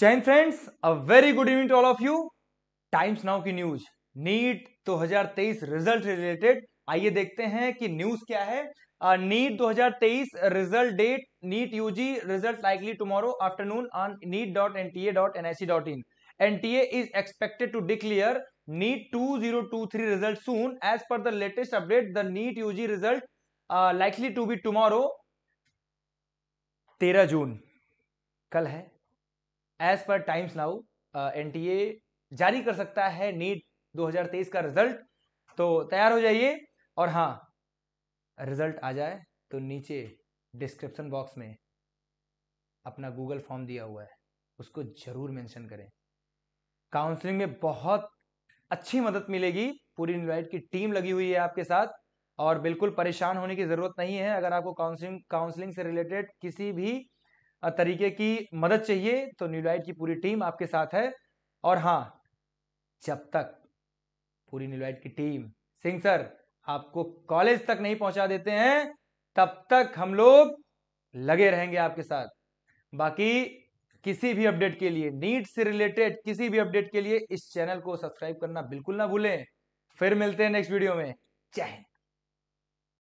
chain friends a very good evening to all of you Times Now की news NEET 2023 result related आइए देखते हैं कि news क्या है NEET uh, 2023 result date NEET UG result likely tomorrow afternoon on NEET dot N T A dot N I C dot in N T A is expected to declare NEET two two zero three result soon as per the latest update the NEET UG result likely to be tomorrow तेरह जून कल है as per times now NTA जारी कर सकता है NEET 2023 का result तो तैयार हो जाइए और हाँ रिजल्ट आ जाए तो नीचे डिस्क्रिप्शन बॉक्स में अपना गूगल फॉर्म दिया हुआ है उसको जरूर मेंशन करें काउंसलिंग में बहुत अच्छी मदद मिलेगी पूरी इन्वाइट की टीम लगी हुई है आपके साथ और बिल्कुल परेशान होने की ज़रूरत नहीं है अगर आपको काउंसलिंग काउंसलिंग से रिलेटेड किसी भी तरीके की मदद चाहिए तो न्यूलाइट की पूरी टीम आपके साथ है और हाँ जब तक पूरी न्यूलाइट की टीम सिंह सर आपको कॉलेज तक नहीं पहुंचा देते हैं तब तक हम लोग लगे रहेंगे आपके साथ बाकी किसी भी अपडेट के लिए नीट से रिलेटेड किसी भी अपडेट के लिए इस चैनल को सब्सक्राइब करना बिल्कुल ना भूलें फिर मिलते हैं नेक्स्ट वीडियो में जय हिंद